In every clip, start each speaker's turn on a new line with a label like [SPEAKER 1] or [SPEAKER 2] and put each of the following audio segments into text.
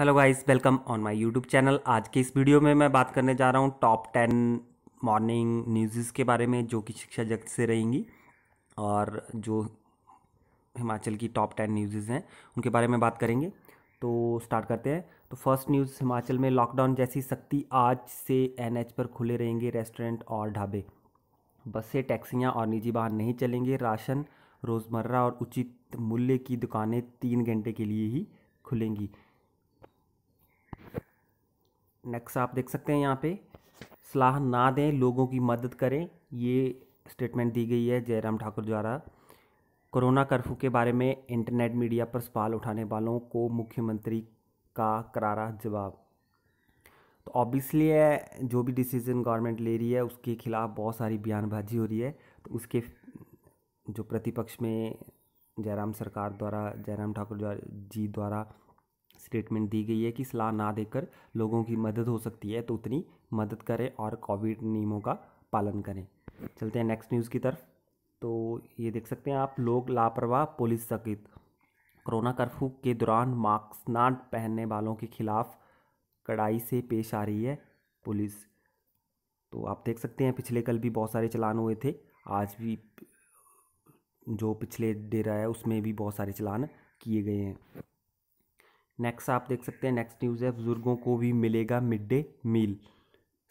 [SPEAKER 1] hello guys welcome on my YouTube channel आज के इस वीडियो में मैं बात करने जा रहा हूँ टॉप टेन मॉर्निंग न्यूज़ के बारे में जो कि शिक्षा जगत से रहेंगी और जो हिमाचल की टॉप टेन न्यूज़ हैं उनके बारे में बात करेंगे तो स्टार्ट करते हैं तो फर्स्ट न्यूज़ हिमाचल में लॉकडाउन जैसी सख्ती आज से एन पर खुले रहेंगे रेस्टोरेंट और ढाबे बसें टैक्सियाँ और निजी वाहन नहीं चलेंगे राशन रोज़मर्रा और उचित मूल्य की दुकानें तीन घंटे के लिए ही खुलेंगी नेक्स्ट आप देख सकते हैं यहाँ पे सलाह ना दें लोगों की मदद करें ये स्टेटमेंट दी गई है जयराम ठाकुर द्वारा कोरोना कर्फ्यू के बारे में इंटरनेट मीडिया पर सवाल उठाने वालों को मुख्यमंत्री का करारा जवाब तो ऑब्वियसली है जो भी डिसीज़न गवर्नमेंट ले रही है उसके खिलाफ बहुत सारी बयानबाजी हो रही है तो उसके जो प्रतिपक्ष में जयराम सरकार द्वारा जयराम ठाकुर जी द्वारा स्टेटमेंट दी गई है कि सलाह ना देकर लोगों की मदद हो सकती है तो उतनी मदद करें और कोविड नियमों का पालन करें चलते हैं नेक्स्ट न्यूज़ की तरफ तो ये देख सकते हैं आप लोग लापरवाह पुलिस सकित कोरोना कर्फ्यू के दौरान मास्क ना पहनने वालों के खिलाफ कड़ाई से पेश आ रही है पुलिस तो आप देख सकते हैं पिछले कल भी बहुत सारे चलान हुए थे आज भी जो पिछले डेरा है उसमें भी बहुत सारे चलान किए गए हैं नेक्स्ट आप देख सकते हैं नेक्स्ट न्यूज़ है बुजुर्गों को भी मिलेगा मिड डे मील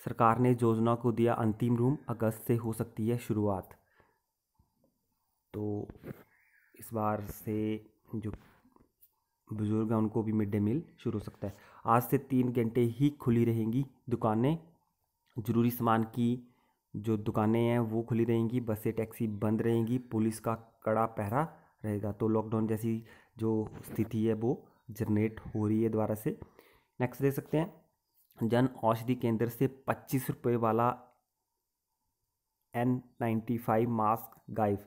[SPEAKER 1] सरकार ने योजना को दिया अंतिम रूम अगस्त से हो सकती है शुरुआत तो इस बार से जो बुज़ुर्ग हैं उनको भी मिड डे मील शुरू हो सकता है आज से तीन घंटे ही खुली रहेंगी दुकानें ज़रूरी सामान की जो दुकानें हैं वो खुली रहेंगी बसें टैक्सी बंद रहेंगी पुलिस का कड़ा पहरा रहेगा तो लॉकडाउन जैसी जो स्थिति है वो जनरेट हो रही है द्वारा से नेक्स्ट देख सकते हैं जन औषधि केंद्र से पच्चीस रुपये वाला एन नाइन्टी फाइव मास्क गाइव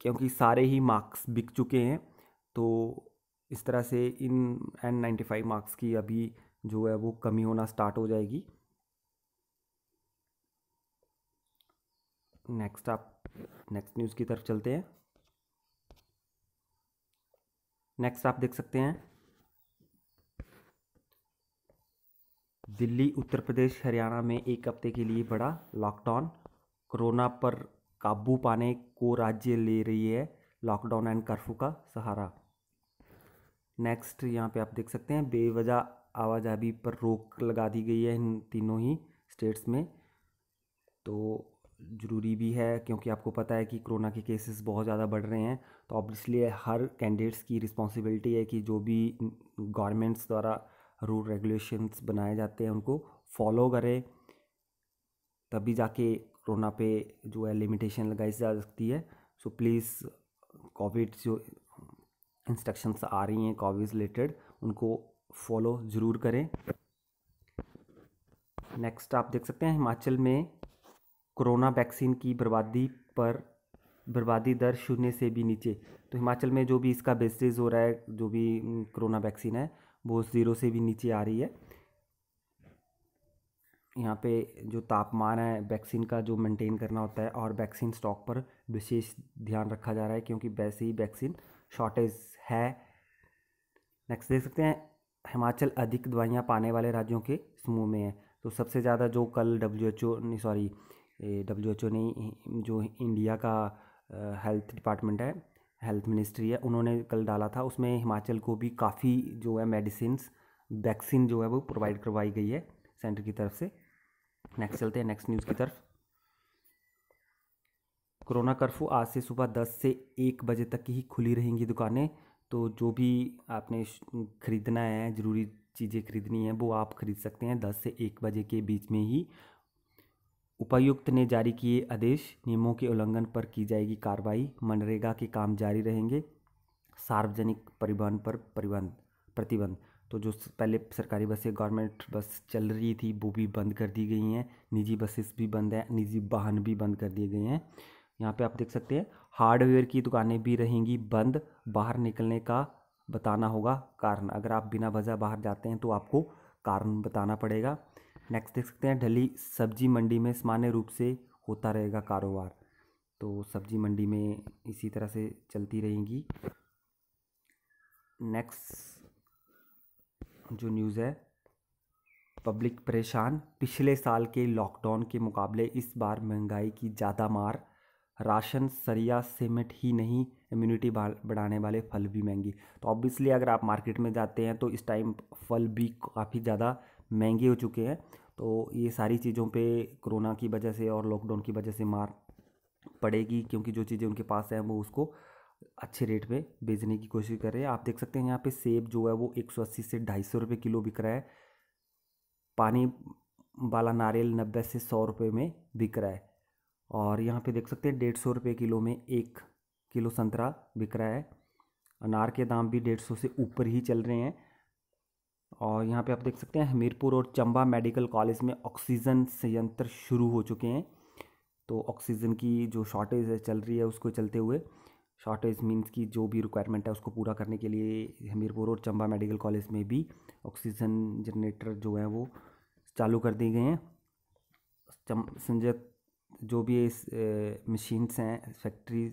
[SPEAKER 1] क्योंकि सारे ही मास्क बिक चुके हैं तो इस तरह से इन एन नाइन्टी फाइव मार्क्स की अभी जो है वो कमी होना स्टार्ट हो जाएगी नेक्स्ट आप नेक्स्ट न्यूज़ की तरफ चलते हैं नेक्स्ट आप देख सकते हैं दिल्ली उत्तर प्रदेश हरियाणा में एक हफ्ते के लिए बड़ा लॉकडाउन कोरोना पर काबू पाने को राज्य ले रही है लॉकडाउन एंड कर्फ्यू का सहारा नेक्स्ट यहाँ पे आप देख सकते हैं बेवजह आवाजाही पर रोक लगा दी गई है इन तीनों ही स्टेट्स में तो ज़रूरी भी है क्योंकि आपको पता है कि कोरोना के केसेस बहुत ज़्यादा बढ़ रहे हैं तो ऑब्वियसली हर कैंडिडेट्स की रिस्पॉन्सिबिलिटी है कि जो भी गवर्नमेंट्स द्वारा रूल रेगुलेशंस बनाए जाते हैं उनको फॉलो करें तभी जाके कोरोना पे जो है लिमिटेशन लगाई जा सकती है सो प्लीज़ कोविड जो इंस्ट्रक्शंस आ रही हैं कोविड रिलेटेड उनको फॉलो ज़रूर करें नेक्स्ट आप देख सकते हैं हिमाचल में कोरोना वैक्सीन की बर्बादी पर बर्बादी दर शून्य से भी नीचे तो हिमाचल में जो भी इसका बेसिस हो रहा है जो भी कोरोना वैक्सीन है वो ज़ीरो से भी नीचे आ रही है यहाँ पे जो तापमान है वैक्सीन का जो मेंटेन करना होता है और वैक्सीन स्टॉक पर विशेष ध्यान रखा जा रहा है क्योंकि वैसे ही वैक्सीन शॉर्टेज है नेक्स्ट देख सकते हैं हिमाचल अधिक दवाइयाँ पाने वाले राज्यों के समूह में है तो सबसे ज़्यादा जो कल W H O sorry W H O ने जो इंडिया का हेल्थ डिपार्टमेंट है हेल्थ मिनिस्ट्री है उन्होंने कल डाला था उसमें हिमाचल को भी काफ़ी जो है मेडिसिन वैक्सीन जो है वो प्रोवाइड करवाई गई है सेंटर की तरफ से नेक्स्ट चलते हैं नेक्स्ट न्यूज़ की तरफ कोरोना कर्फ्यू आज से सुबह दस से एक बजे तक ही खुली रहेंगी दुकानें तो जो भी आपने ख़रीदना है ज़रूरी चीज़ें खरीदनी है वो आप ख़रीद सकते हैं दस से एक बजे के बीच में ही उपायुक्त ने जारी किए आदेश नियमों के उल्लंघन पर की जाएगी कार्रवाई मनरेगा के काम जारी रहेंगे सार्वजनिक परिवहन पर परिबंध प्रतिबंध तो जो पहले सरकारी बसें गवर्नमेंट बस चल रही थी वो भी बंद कर दी गई हैं निजी बसेस भी बंद हैं निजी वाहन भी बंद कर दिए गए हैं यहाँ पे आप देख सकते हैं हार्डवेयर की दुकानें भी रहेंगी बंद बाहर निकलने का बताना होगा कारण अगर आप बिना वजह बाहर जाते हैं तो आपको कारण बताना पड़ेगा नेक्स्ट देख सकते हैं ढली सब्जी मंडी में सामान्य रूप से होता रहेगा कारोबार तो सब्जी मंडी में इसी तरह से चलती रहेंगी नेक्स्ट जो न्यूज़ है पब्लिक परेशान पिछले साल के लॉकडाउन के मुकाबले इस बार महंगाई की ज़्यादा मार राशन सरिया सीमेंट ही नहीं इम्यूनिटी बढ़ाने वाले फल भी महंगी तो ऑब्वियसली अगर आप मार्केट में जाते हैं तो इस टाइम फल भी काफ़ी ज़्यादा महंगे हो चुके हैं तो ये सारी चीज़ों पे कोरोना की वजह से और लॉकडाउन की वजह से मार पड़ेगी क्योंकि जो चीज़ें उनके पास हैं वो उसको अच्छे रेट पे बेचने की कोशिश कर रहे हैं आप देख सकते हैं यहाँ पे सेब जो है वो 180 से ढाई सौ रुपये किलो बिक रहा है पानी वाला नारियल नब्बे से सौ रुपये में बिक रहा है और यहाँ पे देख सकते हैं डेढ़ सौ रुपये किलो में एक किलो संतरा बिक रहा है अनार के दाम भी डेढ़ सौ से ऊपर ही चल रहे हैं और यहाँ पे आप देख सकते हैं हमीरपुर और चंबा मेडिकल कॉलेज में ऑक्सीजन संयंत्र शुरू हो चुके हैं तो ऑक्सीजन की जो शॉर्टेज है चल रही है उसको चलते हुए शॉर्टेज मीन्स की जो भी रिक्वायरमेंट है उसको पूरा करने के लिए हमीरपुर और चंबा मेडिकल कॉलेज में भी ऑक्सीजन जनरेटर जो है वो चालू कर दिए गए हैं चम संजय जो भी इस मशीन्स हैं फैक्ट्री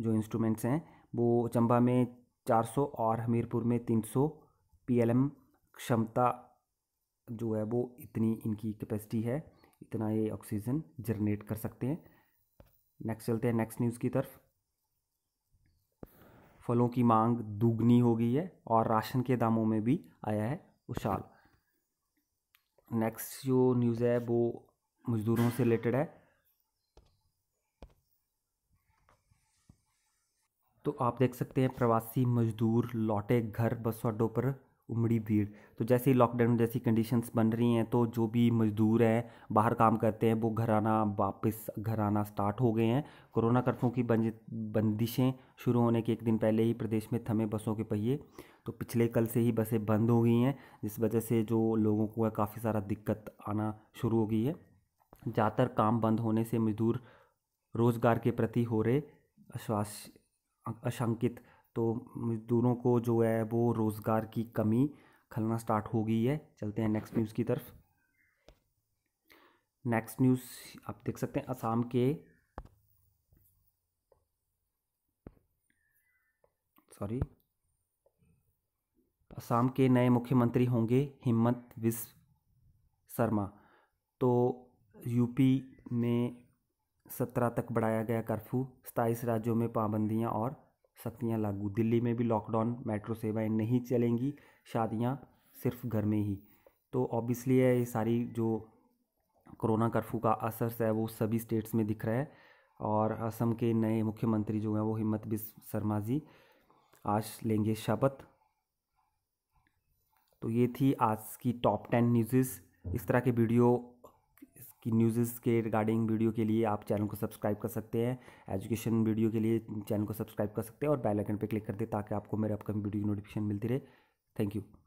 [SPEAKER 1] जो इंस्ट्रूमेंट्स हैं वो चंबा में 400 और हमीरपुर में 300 पीएलएम क्षमता जो है वो इतनी इनकी कैपेसिटी है इतना ये ऑक्सीजन जनरेट कर सकते हैं नेक्स्ट चलते हैं नेक्स्ट न्यूज़ की तरफ फलों की मांग दुगनी हो गई है और राशन के दामों में भी आया है उछाल नेक्स्ट जो न्यूज़ है वो मज़दूरों से रिलेटेड है तो आप देख सकते हैं प्रवासी मजदूर लौटे घर बस अड्डों पर उमड़ी भीड़ तो जैसे ही लॉकडाउन जैसी कंडीशंस बन रही हैं तो जो भी मज़दूर हैं बाहर काम करते हैं वो घर आना वापस घर आना स्टार्ट हो गए हैं कोरोना कर्फ्यू की बंदिशें शुरू होने के एक दिन पहले ही प्रदेश में थमे बसों के पहिए तो पिछले कल से ही बसें बंद हो गई हैं जिस वजह से जो लोगों को है काफ़ी सारा दिक्कत आना शुरू हो गई है ज़्यादातर काम बंद होने से मजदूर रोज़गार के प्रति हो रहे अश्वास आशंकित तो मज़दूरों को जो है वो रोज़गार की कमी खलना स्टार्ट हो गई है चलते हैं नेक्स्ट न्यूज़ की तरफ नेक्स्ट न्यूज़ आप देख सकते हैं असम के सॉरी असम के नए मुख्यमंत्री होंगे हिम्मत विश्व शर्मा तो यूपी में सत्रह तक बढ़ाया गया कर्फ्यू सताईस राज्यों में पाबंदियां और सख्तियाँ लागू दिल्ली में भी लॉकडाउन मेट्रो सेवाएं नहीं चलेंगी शादियाँ सिर्फ घर में ही तो ऑब्वियसली है ये सारी जो कोरोना कर्फ्यू का असर है वो सभी स्टेट्स में दिख रहा है और असम के नए मुख्यमंत्री जो हैं वो हिम्मत बिस शर्मा जी आज लेंगे शपथ तो ये थी आज की टॉप टेन न्यूज़ इस तरह के वीडियो की न्यूज़ के रिगार्डिंग वीडियो के लिए आप चैनल को सब्सक्राइब कर सकते हैं एजुकेशन वीडियो के लिए चैनल को सब्सक्राइब कर सकते हैं और बेल आइकन पर क्लिक कर दे ताकि आपको मेरे अपकमिंग वीडियो की नोटिफिकेशन मिलती रहे थैंक यू